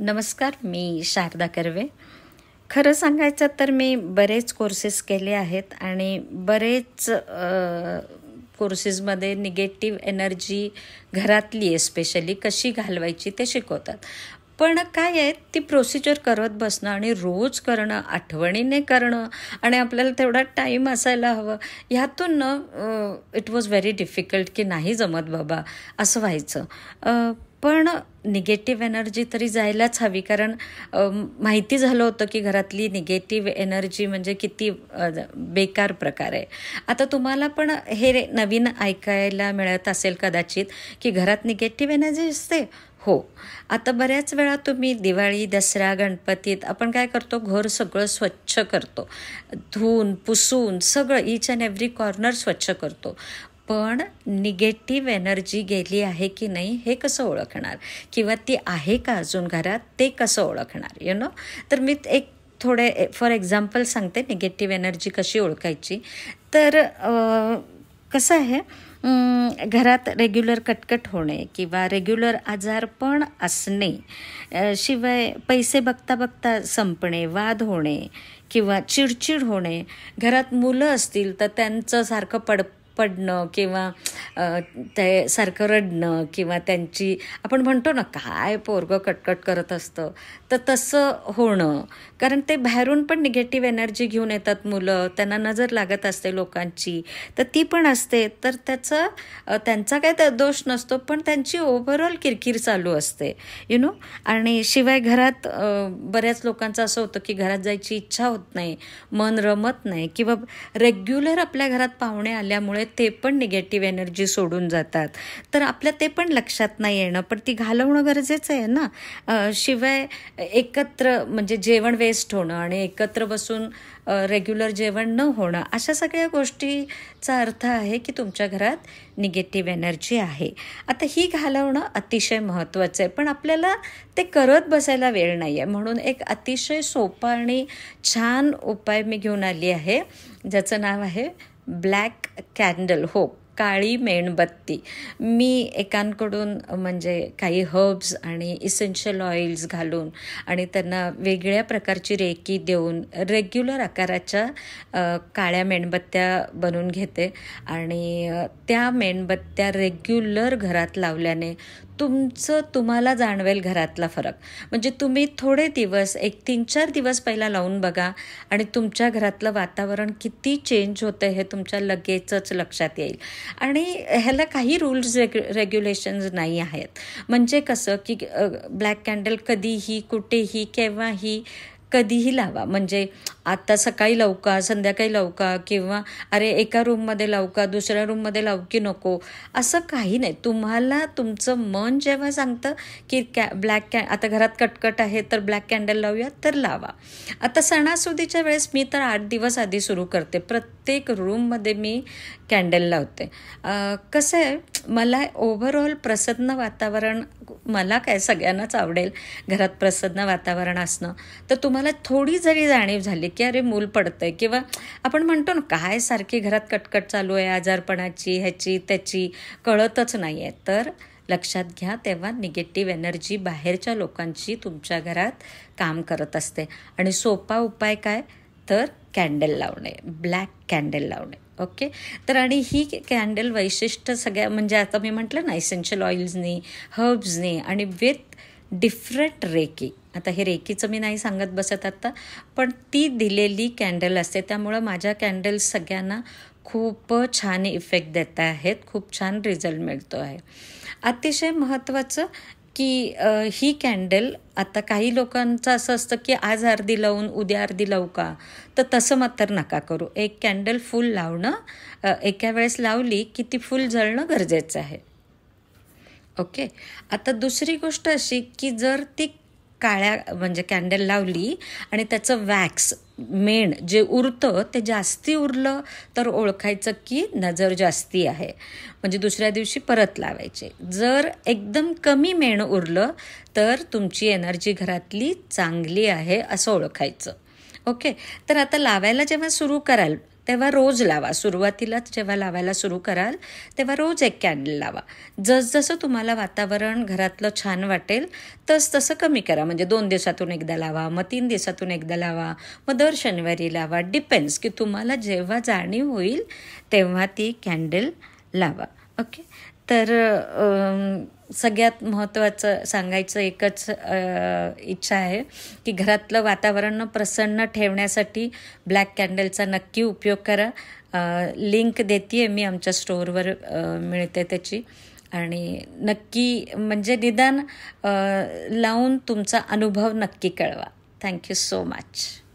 नमस्कार मी शारदा कर्वे खरं सांगायचं तर मी बरेच कोर्सेस केले आहेत आणि बरेच कोर्सेसमध्ये निगेटिव्ह एनर्जी घरातली स्पेशली कशी घालवायची ते शिकवतात पण काय आहे ती प्रोसिजर करत बसणं आणि रोज करणं आठवणीने करणं आणि आपल्याला तेवढा टाईम असायला हवं ह्यातून इट वॉज व्हेरी डिफिकल्ट की नाही जमत बाबा असं व्हायचं पण निगेटिव्ह एनर्जी तरी जायलाच हवी कारण माहिती झालं होतं की घरातली निगेटिव्ह एनर्जी म्हणजे किती बेकार प्रकार आहे आता तुम्हाला पण हे नवीन ऐकायला मिळत असेल कदाचित की घरात निगेटिव्ह एनर्जी असते हो आता बऱ्याच वेळा तुम्ही दिवाळी दसरा गणपतीत आपण काय करतो घर सगळं स्वच्छ करतो धून पुसून सगळं इच अँड एव्हरी कॉर्नर स्वच्छ करतो पण निगेटिव्ह एनर्जी गेली आहे की नाही हे कसं ओळखणार किंवा ती आहे का अजून घरात ते कसं ओळखणार यु नो तर मी एक थोडे फॉर एक्झाम्पल सांगते निगेटिव्ह एनर्जी कशी ओळखायची तर कसं आहे घरात रेग्युलर कटकट होणे किंवा रेग्युलर आजारपण असणे शिवाय पैसे बघता बघता संपणे वाद होणे किंवा चिडचिड होणे घरात मुलं असतील तर त्यांचं सारखं पड पडणं किंवा ते सारखं रडणं किंवा त्यांची आपण म्हणतो ना काय पोरगं कटकट करत असतं तर तसं होणं कारण ते बाहेरून पण निगेटिव्ह एनर्जी घेऊन येतात मुलं त्यांना नजर लागत असते लोकांची तर ती पण असते तर त्याचं त्यांचा काय दोष नसतो पण त्यांची ओव्हरऑल किरकिर चालू असते यु नो आणि शिवाय घरात बऱ्याच लोकांचं असं होतं की घरात जायची इच्छा होत नाही मन रमत नाही किंवा रेग्युलर आपल्या घरात पाहुणे आल्यामुळे ते पण निगेटिव्ह एनर्जी सोडून जातात तर आपल्या ते पण लक्षात नाही येणं पण ती घालवणं गरजेचं आहे ना शिवाय एकत्र म्हणजे जेवण वेस्ट होणं आणि एकत्र बसून रेग्युलर जेवण न होणं अशा सगळ्या गोष्टीचा अर्थ आहे की तुमच्या घरात निगेटिव्ह एनर्जी आहे आता ही घालवणं अतिशय महत्त्वाचं आहे पण आपल्याला ते करत बसायला वेळ नाही आहे म्हणून एक अतिशय सोपा आणि छान उपाय मी घेऊन आली आहे ज्याचं नाव आहे ब्लॅक कॅन्डल हो काळी मेणबत्ती मी एकांकडून म्हणजे काही हर्ब्स आणि इसेन्शियल ऑइल्स घालून आणि त्यांना वेगळ्या प्रकारची रेकी देऊन रेग्युलर आकाराच्या काळ्या मेणबत्त्या बनवून घेते आणि त्या मेणबत्त्या रेग्युलर घरात लावल्याने तुमचं तुम्हाला जाणवेल घरातला फरक म्हणजे तुम्ही थोडे दिवस एक तीन चार दिवस पहिला लावून बघा आणि तुमच्या घरातलं वातावरण किती चेंज होतं हे तुमच्या लगेचच लक्षात येईल आणि ह्याला काही रूल्स रेग्यु रेग्युलेशन्स नाही आहेत म्हणजे कसं की ब्लॅक कॅन्डल कधीही कुठेही केव्हाही कधीही लावा म्हणजे आत्ता सकाळी लावका संध्याकाळी लावका किंवा अरे एका रूममध्ये लावू दुसऱ्या रूममध्ये लावू की नको असं काही नाही तुम्हाला तुमचं मन जेव्हा सांगतं की कॅ ब्लॅक कॅ आता घरात कटकट आहे तर ब्लॅक कॅन्डल लावूया तर लावा आता सणासुदीच्या वेळेस मी तर आठ दिवस आधी सुरू करते प्रत्येक प्रत्येक रूममध्ये मी कॅन्डल लावते कसं आहे मला ओव्हरऑल प्रसन्न वातावरण मला काय सगळ्यांनाच आवडेल घरात प्रसन्न वातावरण असणं तर तुम्हाला थोडी जरी जाणीव झाली की अरे मूल आहे किंवा आपण म्हणतो ना काय सारखी घरात कटकट चालू आहे आजारपणाची ह्याची त्याची कळतच नाही आहे तर लक्षात घ्या तेव्हा निगेटिव्ह एनर्जी बाहेरच्या लोकांची तुमच्या घरात काम करत असते आणि सोपा उपाय काय तर कॅन्डल लावणे ब्लॅक कॅन्डल लावणे ओके तर आणि ही कॅन्डल वैशिष्ट्य सगळ्या म्हणजे आता मी म्हटलं ना एसेन्शियल ऑइल्सनी हर्ब्सनी आणि विथ डिफरंट रेकी आता हे रेकीचं मी नाही सांगत बसत आत्ता पण ती दिलेली कॅन्डल असते त्यामुळं माझ्या कॅन्डल्स सगळ्यांना खूप छान इफेक्ट देत आहेत खूप छान रिझल्ट मिळतो आहे अतिशय महत्त्वाचं की ही कॅन्डल आता काही लोकांचं असं असतं की आज अर्धी लावून उद्या अर्धी लावू का तर तसं मात्र नका करू एक कॅन्डल फुल लावणं एका वेळेस लावली की ती फुल जळणं गरजेचं आहे ओके आता दुसरी गोष्ट अशी की जर ती काळ्या म्हणजे कॅन्डल लावली आणि त्याचं वॅक्स मेण जे उरतं ते जास्ती उरलं तर ओळखायचं की नजर जास्ती आहे म्हणजे दुसऱ्या दिवशी परत लावायचे जर एकदम कमी मेण उरलं तर तुमची एनर्जी घरातली चांगली आहे असं ओळखायचं ओके तर आता लावायला जेव्हा सुरू कराल तेव्हा रोज लावा सुरुवातीलाच जेव्हा लावायला सुरू कराल तेव्हा रोज एक कॅन्डल लावा जसजसं तुम्हाला वातावरण घरातलं छान वाटेल तस तसं कमी करा म्हणजे दोन दिवसातून एकदा लावा मग तीन दिवसातून एकदा लावा मग दर शनिवारी लावा डिपेंड्स की तुम्हाला जेव्हा जाणीव होईल तेव्हा ती कॅन्डल लावा ओके तर सगळ्यात महत्त्वाचं सांगायचं एकच इच्छा आहे की घरातलं वातावरण प्रसन्न ठेवण्यासाठी ब्लॅक कॅन्डलचा नक्की उपयोग करा लिंक देते आहे मी आमच्या स्टोअरवर मिळते त्याची आणि नक्की म्हणजे निदान लावून तुमचा अनुभव नक्की कळवा थँक्यू सो मच